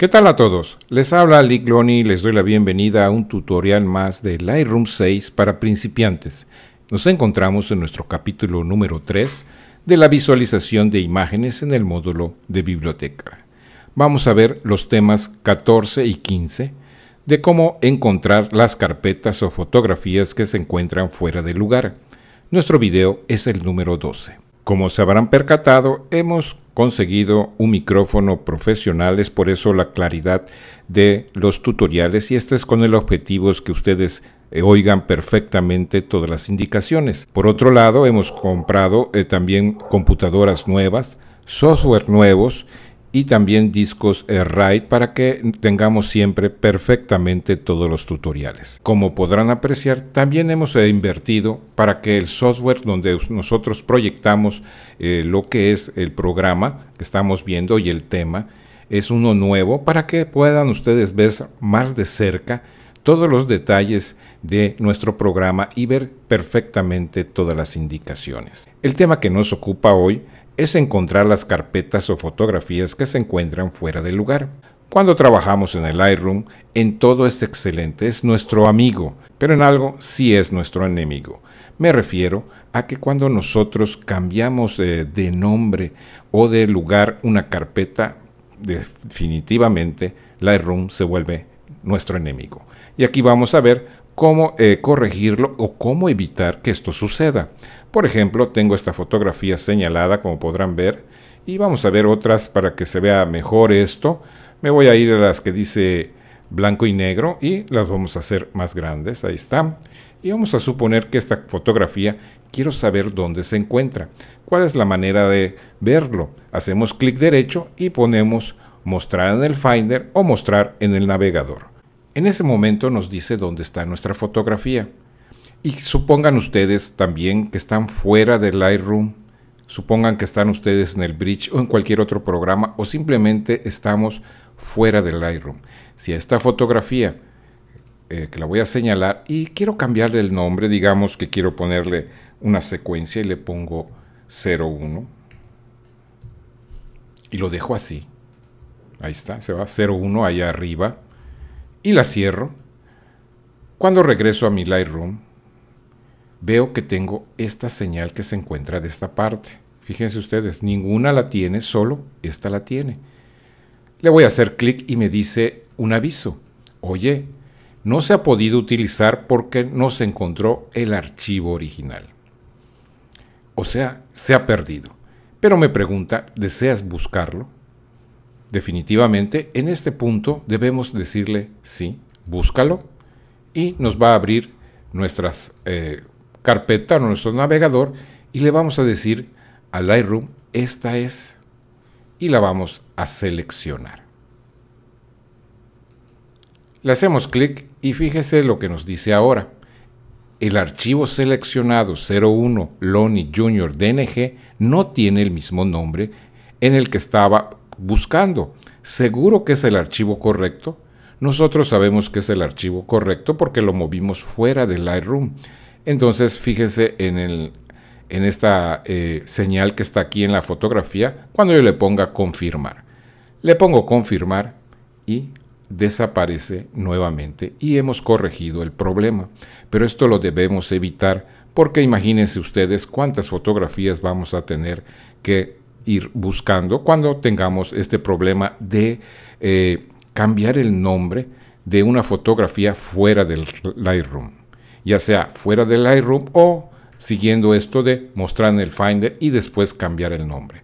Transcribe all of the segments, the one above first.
¿Qué tal a todos? Les habla Lick y les doy la bienvenida a un tutorial más de Lightroom 6 para principiantes. Nos encontramos en nuestro capítulo número 3 de la visualización de imágenes en el módulo de biblioteca. Vamos a ver los temas 14 y 15 de cómo encontrar las carpetas o fotografías que se encuentran fuera del lugar. Nuestro video es el número 12. Como se habrán percatado, hemos conseguido un micrófono profesional, es por eso la claridad de los tutoriales y este es con el objetivo que ustedes eh, oigan perfectamente todas las indicaciones. Por otro lado, hemos comprado eh, también computadoras nuevas, software nuevos y también discos RAID para que tengamos siempre perfectamente todos los tutoriales. Como podrán apreciar, también hemos invertido para que el software donde nosotros proyectamos eh, lo que es el programa que estamos viendo y el tema es uno nuevo para que puedan ustedes ver más de cerca todos los detalles de nuestro programa y ver perfectamente todas las indicaciones. El tema que nos ocupa hoy es encontrar las carpetas o fotografías que se encuentran fuera del lugar. Cuando trabajamos en el Lightroom, en todo es excelente, es nuestro amigo, pero en algo sí es nuestro enemigo. Me refiero a que cuando nosotros cambiamos eh, de, nombre o de lugar una carpeta, definitivamente Lightroom se vuelve nuestro enemigo. Y aquí vamos a ver cómo eh, corregirlo o cómo evitar que esto suceda. Por ejemplo, tengo esta fotografía señalada, como podrán ver, y vamos a ver otras para que se vea mejor esto. Me voy a ir a las que dice blanco y negro y las vamos a hacer más grandes, ahí está. Y vamos a suponer que esta fotografía quiero saber dónde se encuentra. ¿Cuál es la manera de verlo? Hacemos clic derecho y ponemos mostrar en el Finder o mostrar en el navegador. En ese momento nos dice dónde está nuestra fotografía. Y supongan ustedes también que están fuera del Lightroom, supongan que están ustedes en el Bridge o en cualquier otro programa o simplemente estamos fuera del Lightroom. Si a esta fotografía eh, que la voy a señalar y quiero cambiarle el nombre, digamos que quiero ponerle una secuencia y le pongo 01 y lo dejo así. Ahí está, se va 01 allá arriba y la cierro. Cuando regreso a mi Lightroom, veo que tengo esta señal que se encuentra de esta parte. Fíjense ustedes, ninguna la tiene, solo esta la tiene. Le voy a hacer clic y me dice un aviso. Oye, no se ha podido utilizar porque no se encontró el archivo original. O sea, se ha perdido. Pero me pregunta, ¿deseas buscarlo? definitivamente en este punto debemos decirle sí, búscalo y nos va a abrir nuestras eh, carpeta o nuestro navegador y le vamos a decir a Lightroom esta es y la vamos a seleccionar. Le hacemos clic y fíjese lo que nos dice ahora. El archivo seleccionado 01 Loni Junior DNG no tiene el mismo nombre en el que estaba buscando. Seguro que es el archivo correcto. Nosotros sabemos que es el archivo correcto porque lo movimos fuera del Lightroom. Entonces, fíjense en, el, en esta eh, señal que está aquí en la fotografía cuando yo le ponga confirmar. Le pongo confirmar y desaparece nuevamente y hemos corregido el problema. Pero esto lo debemos evitar porque imagínense ustedes cuántas fotografías vamos a tener que ir buscando cuando tengamos este problema de eh, cambiar el nombre de una fotografía fuera del Lightroom, ya sea fuera del Lightroom o siguiendo esto de mostrar en el Finder y después cambiar el nombre.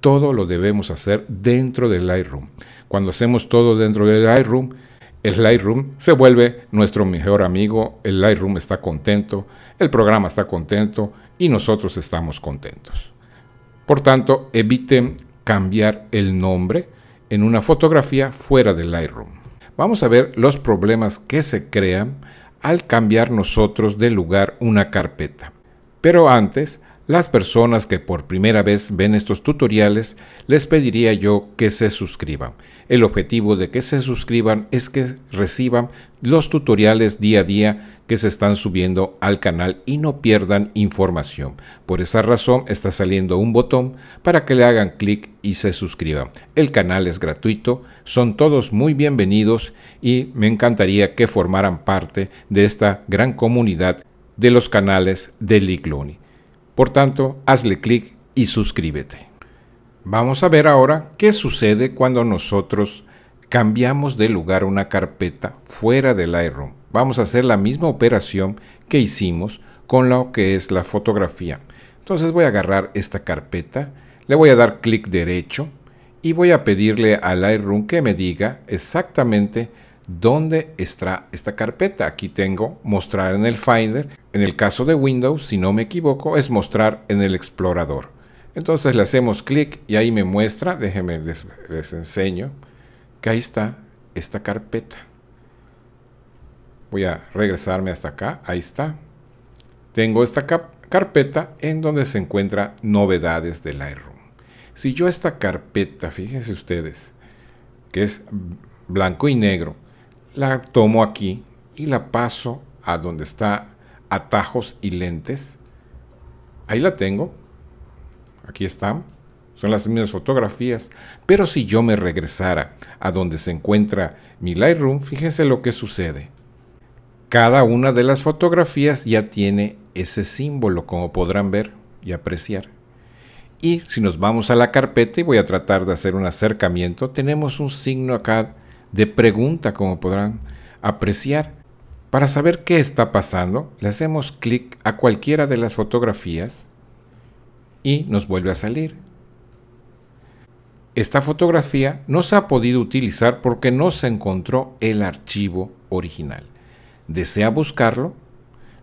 Todo lo debemos hacer dentro del Lightroom. Cuando hacemos todo dentro del Lightroom, el Lightroom se vuelve nuestro mejor amigo, el Lightroom está contento, el programa está contento y nosotros estamos contentos. Por tanto, eviten cambiar el nombre en una fotografía fuera del Lightroom. Vamos a ver los problemas que se crean al cambiar nosotros de lugar una carpeta. Pero antes, las personas que por primera vez ven estos tutoriales, les pediría yo que se suscriban. El objetivo de que se suscriban es que reciban los tutoriales día a día que se están subiendo al canal y no pierdan información. Por esa razón está saliendo un botón para que le hagan clic y se suscriban. El canal es gratuito, son todos muy bienvenidos y me encantaría que formaran parte de esta gran comunidad de los canales de Lee por tanto, hazle clic y suscríbete. Vamos a ver ahora qué sucede cuando nosotros cambiamos de lugar una carpeta fuera del Lightroom. Vamos a hacer la misma operación que hicimos con lo que es la fotografía. Entonces voy a agarrar esta carpeta, le voy a dar clic derecho y voy a pedirle al Lightroom que me diga exactamente dónde está esta carpeta. Aquí tengo mostrar en el Finder. En el caso de Windows, si no me equivoco, es mostrar en el explorador. Entonces le hacemos clic y ahí me muestra, déjenme les, enseño, que ahí está esta carpeta. Voy a regresarme hasta acá, ahí está. Tengo esta carpeta en donde se encuentra novedades de Lightroom. Si yo esta carpeta, fíjense ustedes, que es blanco y negro, la tomo aquí y la paso a donde está atajos y lentes. Ahí la tengo. Aquí están. Son las mismas fotografías. Pero si yo me regresara a donde se encuentra mi Lightroom, fíjense lo que sucede. Cada una de las fotografías ya tiene ese símbolo, como podrán ver y apreciar. Y si nos vamos a la carpeta y voy a tratar de hacer un acercamiento, tenemos un signo acá de pregunta, como podrán apreciar. Para saber qué está pasando, le hacemos clic a cualquiera de las fotografías y nos vuelve a salir. Esta fotografía no se ha podido utilizar porque no se encontró el archivo original. ¿Desea buscarlo?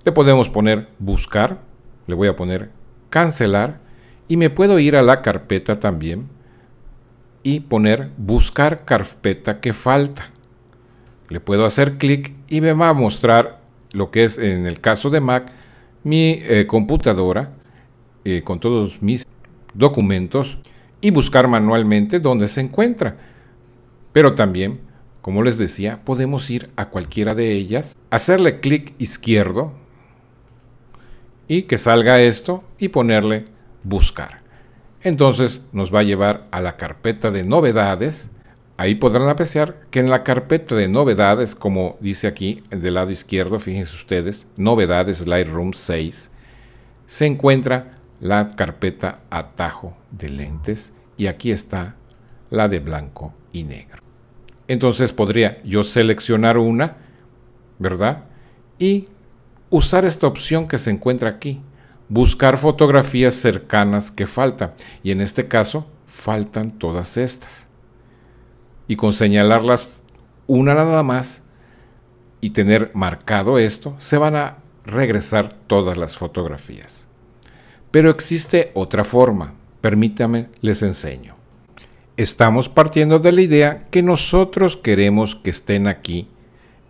Le podemos poner buscar, le voy a poner cancelar y me puedo ir a la carpeta también y poner buscar carpeta que falta. Le puedo hacer clic y me va a mostrar lo que es en el caso de Mac mi eh, computadora eh, con todos mis documentos y buscar manualmente dónde se encuentra. Pero también, como les decía, podemos ir a cualquiera de ellas, hacerle clic izquierdo y que salga esto y ponerle buscar. Entonces nos va a llevar a la carpeta de novedades. Ahí podrán apreciar que en la carpeta de novedades, como dice aquí del lado izquierdo, fíjense ustedes, novedades Lightroom 6, se encuentra la carpeta atajo de lentes y aquí está la de blanco y negro. Entonces podría yo seleccionar una, ¿verdad? Y usar esta opción que se encuentra aquí, buscar fotografías cercanas que faltan. Y en este caso, faltan todas estas. Y con señalarlas una nada más y tener marcado esto, se van a regresar todas las fotografías. Pero existe otra forma. Permítame, les enseño. Estamos partiendo de la idea que nosotros queremos que estén aquí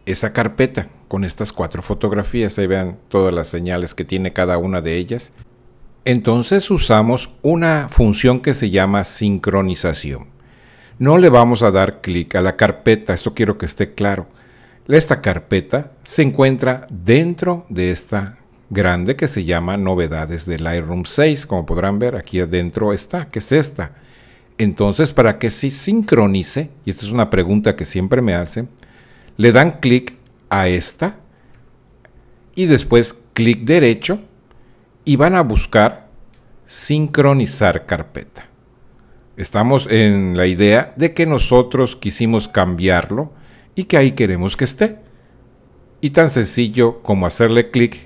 esa carpeta con estas cuatro fotografías. Ahí vean todas las señales que tiene cada una de ellas. Entonces usamos una función que se llama sincronización. No le vamos a dar clic a la carpeta, esto quiero que esté claro. Esta carpeta se encuentra dentro de esta grande que se llama novedades de Lightroom 6, como podrán ver aquí adentro está, que es esta. Entonces, para que se sincronice, y esta es una pregunta que siempre me hacen, le dan clic a esta y después clic derecho y van a buscar sincronizar carpeta. Estamos en la idea de que nosotros quisimos cambiarlo y que ahí queremos que esté. Y tan sencillo como hacerle clic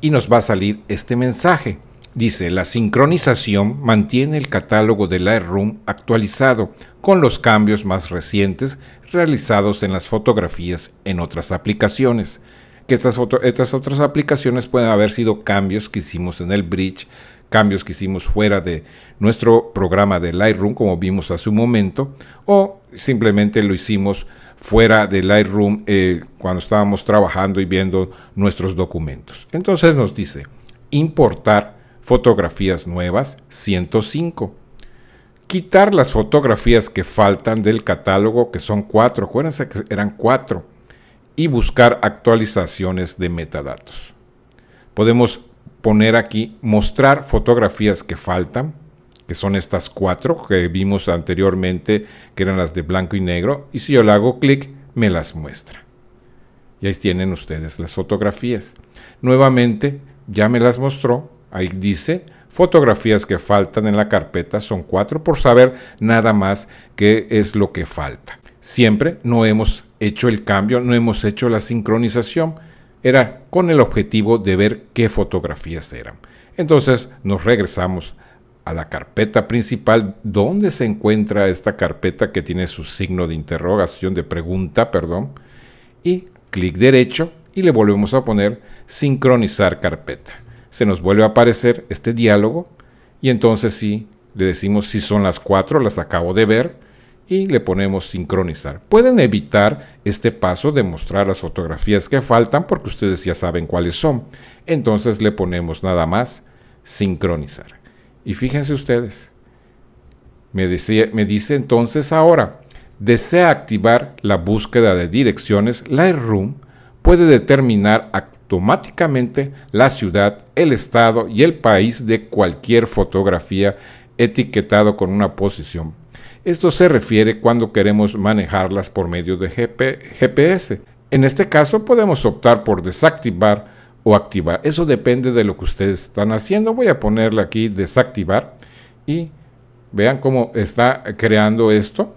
y nos va a salir este mensaje. Dice, la sincronización mantiene el catálogo de Lightroom actualizado con los cambios más recientes realizados en las fotografías en otras aplicaciones. Que estas, otras aplicaciones pueden haber sido cambios que hicimos en el bridge, cambios que hicimos fuera de nuestro programa de Lightroom, como vimos hace un momento, o simplemente lo hicimos fuera de Lightroom eh, cuando estábamos trabajando y viendo nuestros documentos. Entonces nos dice, importar fotografías nuevas 105. Quitar las fotografías que faltan del catálogo, que son cuatro, acuérdense que eran cuatro, y buscar actualizaciones de metadatos. Podemos poner aquí mostrar fotografías que faltan, que son estas cuatro que vimos anteriormente, que eran las de blanco y negro, y si yo le hago clic, me las muestra. Y ahí tienen ustedes las fotografías. Nuevamente, ya me las mostró, Ahí dice, fotografías que faltan en la carpeta son cuatro por saber nada más qué es lo que falta. Siempre no hemos hecho el cambio, no hemos hecho la sincronización. Era con el objetivo de ver qué fotografías eran. Entonces nos regresamos a la carpeta principal, donde se encuentra esta carpeta que tiene su signo de interrogación, de pregunta, perdón, y clic derecho y le volvemos a poner sincronizar carpeta se nos vuelve a aparecer este diálogo y entonces sí, le decimos si son las cuatro, las acabo de ver y le ponemos sincronizar. Pueden evitar este paso de mostrar las fotografías que faltan porque ustedes ya saben cuáles son. Entonces le ponemos nada más sincronizar. Y fíjense ustedes, me dice, me dice entonces ahora, desea activar la búsqueda de direcciones, Lightroom puede determinar automáticamente la ciudad, el estado y el país de cualquier fotografía etiquetado con una posición. Esto se refiere cuando queremos manejarlas por medio de GPS. En este caso podemos optar por desactivar o activar. Eso depende de lo que ustedes están haciendo. Voy a ponerle aquí desactivar y vean cómo está creando esto.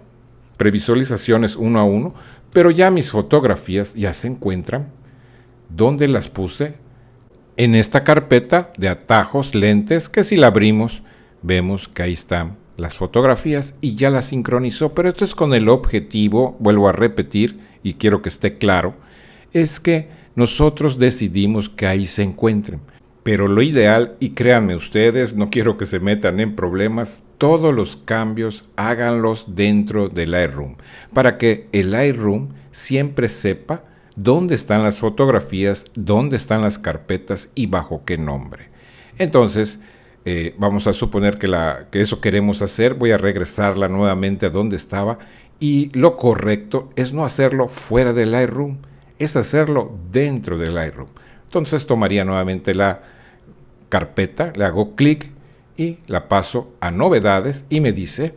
Previsualizaciones uno a uno. Pero ya mis fotografías ya se encuentran ¿Dónde las puse? En esta carpeta de atajos, lentes, que si la abrimos, vemos que ahí están las fotografías y ya las sincronizó, pero esto es con el objetivo, vuelvo a repetir y quiero que esté claro, es que nosotros decidimos que ahí se encuentren. Pero lo ideal, y créanme ustedes, no quiero que se metan en problemas, todos los cambios háganlos dentro del Lightroom, para que el Lightroom siempre sepa dónde están las fotografías, dónde están las carpetas y bajo qué nombre. Entonces, eh, vamos a suponer que, eso queremos hacer, voy a regresarla nuevamente a donde estaba y lo correcto es no hacerlo fuera del Lightroom, es hacerlo dentro del Lightroom. Entonces tomaría nuevamente la carpeta, le hago clic y la paso a novedades y me dice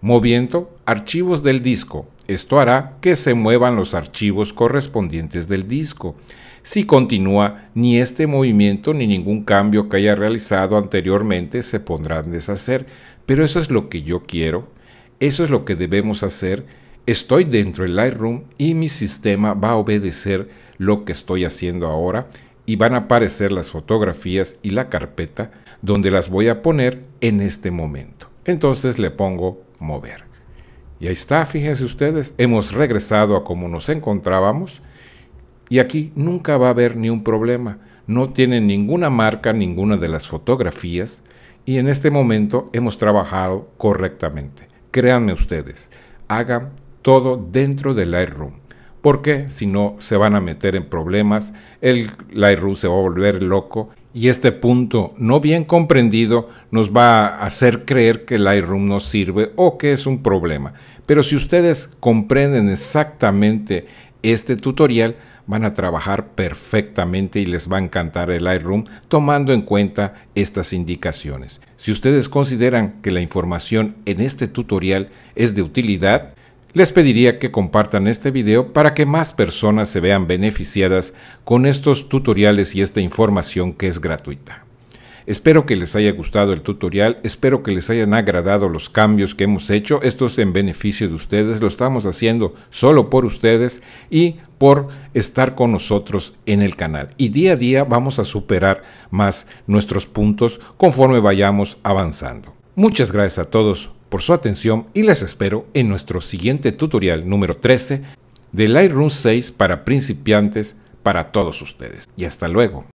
moviendo archivos del disco esto hará que se muevan los archivos correspondientes del disco. Si continúa, ni este movimiento ni ningún cambio que haya realizado anteriormente se pondrán a deshacer, pero eso es lo que yo quiero, eso es lo que debemos hacer, estoy dentro del Lightroom y mi sistema va a obedecer lo que estoy haciendo ahora y van a aparecer las fotografías y la carpeta donde las voy a poner en este momento. Entonces le pongo mover. Y ahí está, fíjense ustedes, hemos regresado a como nos encontrábamos y aquí nunca va a haber ni un problema. No tiene ninguna marca, ninguna de las fotografías y en este momento hemos trabajado correctamente. Créanme ustedes, hagan todo dentro del Lightroom. Porque si no, se van a meter en problemas, el Lightroom se va a volver loco y este punto no bien comprendido nos va a hacer creer que el Lightroom no sirve o que es un problema. Pero si ustedes comprenden exactamente este tutorial, van a trabajar perfectamente y les va a encantar el Lightroom tomando en cuenta estas indicaciones. Si ustedes consideran que la información en este tutorial es de utilidad, les pediría que compartan este video para que más personas se vean beneficiadas con estos tutoriales y esta información que es gratuita. Espero que les haya gustado el tutorial, espero que les hayan agradado los cambios que hemos hecho. Esto es en beneficio de ustedes, lo estamos haciendo solo por ustedes y por estar con nosotros en el canal. Y día a día vamos a superar más nuestros puntos conforme vayamos avanzando. Muchas gracias a todos por su atención y les espero en nuestro siguiente tutorial número 13 de Lightroom 6 para principiantes para todos ustedes. Y hasta luego.